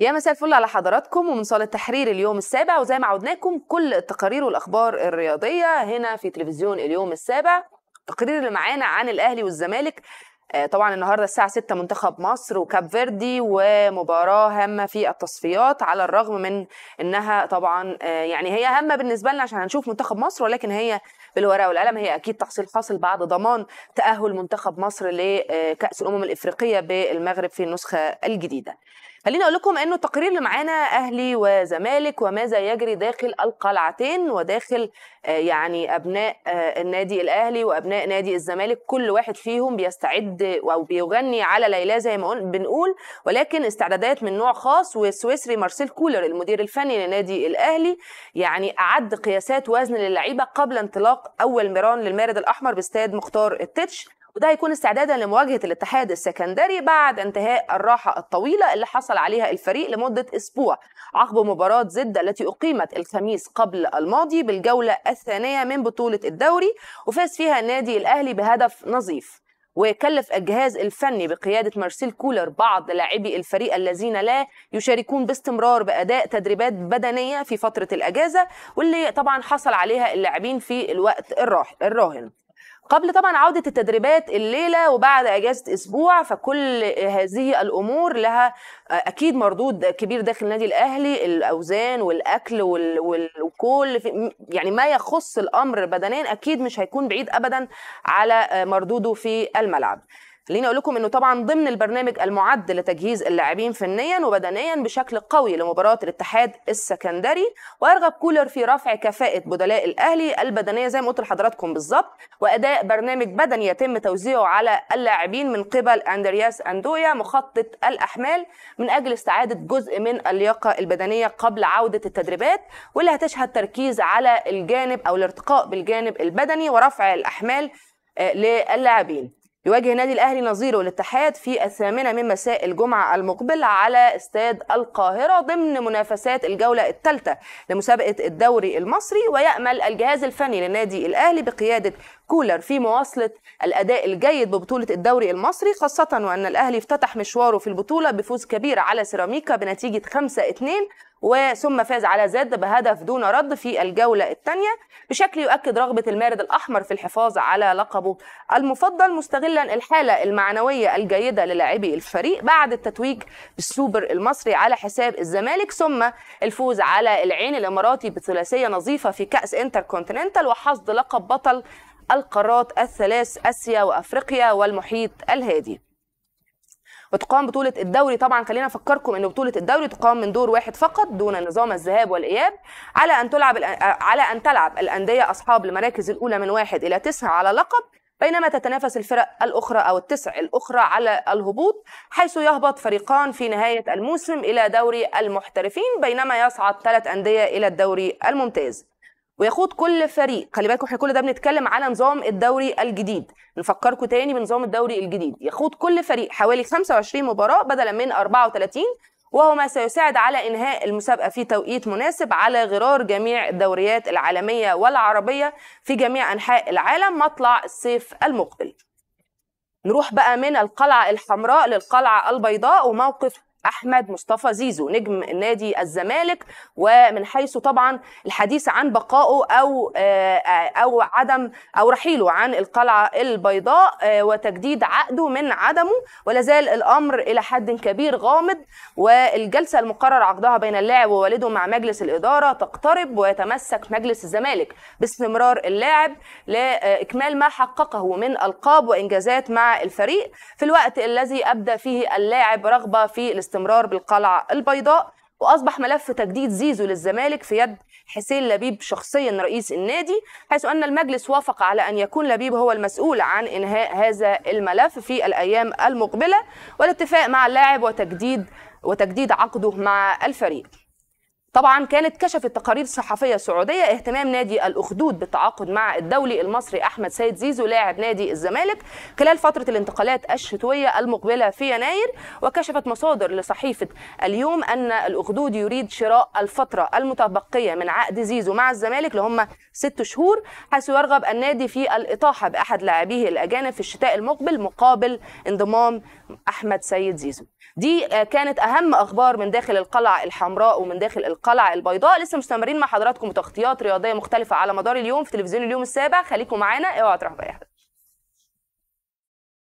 يا مساء الفل على حضراتكم ومن صالة تحرير اليوم السابع وزي ما عودناكم كل التقارير والأخبار الرياضية هنا في تلفزيون اليوم السابع التقرير اللي معانا عن الأهلي والزمالك آه، طبعا النهارده الساعة 6 منتخب مصر وكاب فيردي ومباراة هامة في التصفيات على الرغم من انها طبعا آه، يعني هي هامة بالنسبة لنا عشان هنشوف منتخب مصر ولكن هي بالورقة والقلم هي اكيد تحصيل حاصل بعد ضمان تأهل منتخب مصر لكأس الأمم الإفريقية بالمغرب في النسخة الجديدة. خليني اقول لكم انه التقرير اللي معانا اهلي وزمالك وماذا يجري داخل القلعتين وداخل آه، يعني ابناء آه، النادي الاهلي وابناء نادي الزمالك كل واحد فيهم بيستعد او بيغني على ليلى زي ما بنقول ولكن استعدادات من نوع خاص والسويسري مارسيل كولر المدير الفني لنادي الاهلي يعني اعد قياسات وزن للعيبه قبل انطلاق اول ميران للمارد الاحمر باستاد مختار التتش وده هيكون استعدادا لمواجهه الاتحاد السكندري بعد انتهاء الراحه الطويله اللي حصل عليها الفريق لمده اسبوع عقب مباراه زد التي اقيمت الخميس قبل الماضي بالجوله الثانيه من بطوله الدوري وفاز فيها النادي الاهلي بهدف نظيف وكلف الجهاز الفني بقيادة مارسيل كولر بعض لاعبي الفريق الذين لا يشاركون باستمرار بأداء تدريبات بدنية في فترة الأجازة واللي طبعا حصل عليها اللاعبين في الوقت الراهن قبل طبعا عودة التدريبات الليلة وبعد أجازة أسبوع فكل هذه الأمور لها آه، أكيد مردود كبير داخل النادي الأهلي الأوزان والأكل وكل يعني ما يخص الأمر بدنيا أكيد مش هيكون بعيد أبدا على آه، مردوده في الملعب خليني اقول لكم انه طبعا ضمن البرنامج المعد لتجهيز اللاعبين فنيا وبدنيا بشكل قوي لمباراه الاتحاد السكندري ويرغب كولر في رفع كفاءه بدلاء الاهلي البدنيه زي ما قلت لحضراتكم بالظبط واداء برنامج بدني يتم توزيعه على اللاعبين من قبل اندرياس اندويا مخطط الاحمال من اجل استعاده جزء من اللياقه البدنيه قبل عوده التدريبات واللي هتشهد تركيز على الجانب او الارتقاء بالجانب البدني ورفع الاحمال آه، للاعبين يواجه نادي الاهلي نظيره الاتحاد في الثامنه من مساء الجمعه المقبل على استاد القاهره ضمن منافسات الجوله الثالثه لمسابقه الدوري المصري ويامل الجهاز الفني للنادي الاهلي بقياده كولر في مواصلة الأداء الجيد ببطولة الدوري المصري خاصة وأن الأهلي افتتح مشواره في البطولة بفوز كبير على سيراميكا بنتيجة 5-2 وثم فاز على زد بهدف دون رد في الجولة الثانية بشكل يؤكد رغبة المارد الأحمر في الحفاظ على لقبه المفضل مستغلا الحالة المعنوية الجيدة للاعبي الفريق بعد التتويج بالسوبر المصري على حساب الزمالك ثم الفوز على العين الإماراتي بثلاثية نظيفة في كأس انتر كونتيننتال وحصد لقب بطل القارات الثلاث اسيا وافريقيا والمحيط الهادي وتقام بطولة الدوري طبعا خلينا أفكركم إن بطولة الدوري تقام من دور واحد فقط دون نظام الذهاب والإياب على أن تلعب على أن تلعب الأندية أصحاب المراكز الأولى من واحد إلى تسعة على لقب بينما تتنافس الفرق الأخرى أو التسع الأخرى على الهبوط حيث يهبط فريقان في نهاية الموسم إلى دوري المحترفين بينما يصعد ثلاث أندية إلى الدوري الممتاز ويخوض كل فريق خلي بالكم احنا كل ده بنتكلم على نظام الدوري الجديد نفكركم تاني بنظام الدوري الجديد يخوض كل فريق حوالي 25 مباراة بدلا من 34 وهو ما سيساعد على انهاء المسابقه في توقيت مناسب على غرار جميع الدوريات العالميه والعربيه في جميع انحاء العالم مطلع الصيف المقبل. نروح بقى من القلعه الحمراء للقلعه البيضاء وموقف احمد مصطفى زيزو نجم نادي الزمالك ومن حيث طبعا الحديث عن بقائه او آه، او عدم او رحيله عن القلعه البيضاء آه، وتجديد عقده من عدمه ولا زال الامر الى حد كبير غامض والجلسه المقرر عقدها بين اللاعب ووالده مع مجلس الاداره تقترب ويتمسك مجلس الزمالك باستمرار اللاعب لاكمال ما حققه من القاب وانجازات مع الفريق في الوقت الذي ابدى فيه اللاعب رغبه في الاستمرار الاستمرار بالقلعة البيضاء واصبح ملف تجديد زيزو للزمالك في يد حسين لبيب شخصيا رئيس النادي حيث ان المجلس وافق على ان يكون لبيب هو المسؤول عن انهاء هذا الملف في الايام المقبله والاتفاق مع اللاعب وتجديد وتجديد عقده مع الفريق طبعا كانت كشفت تقارير صحفية سعودية اهتمام نادي الأخدود بالتعاقد مع الدولي المصري أحمد سيد زيزو لاعب نادي الزمالك خلال فترة الانتقالات الشتوية المقبلة في يناير وكشفت مصادر لصحيفة اليوم أن الأخدود يريد شراء الفترة المتبقية من عقد زيزو مع الزمالك اللي هم ست شهور حيث يرغب النادي في الإطاحة بأحد لاعبيه الأجانب في الشتاء المقبل مقابل انضمام أحمد سيد زيزو دي كانت أهم أخبار من داخل القلعة الحمراء ومن داخل القلعة القلعه البيضاء لسه مستمرين مع حضراتكم تغطيات رياضيه مختلفه على مدار اليوم في تلفزيون اليوم السابع خليكم معانا اوعوا تروحوا في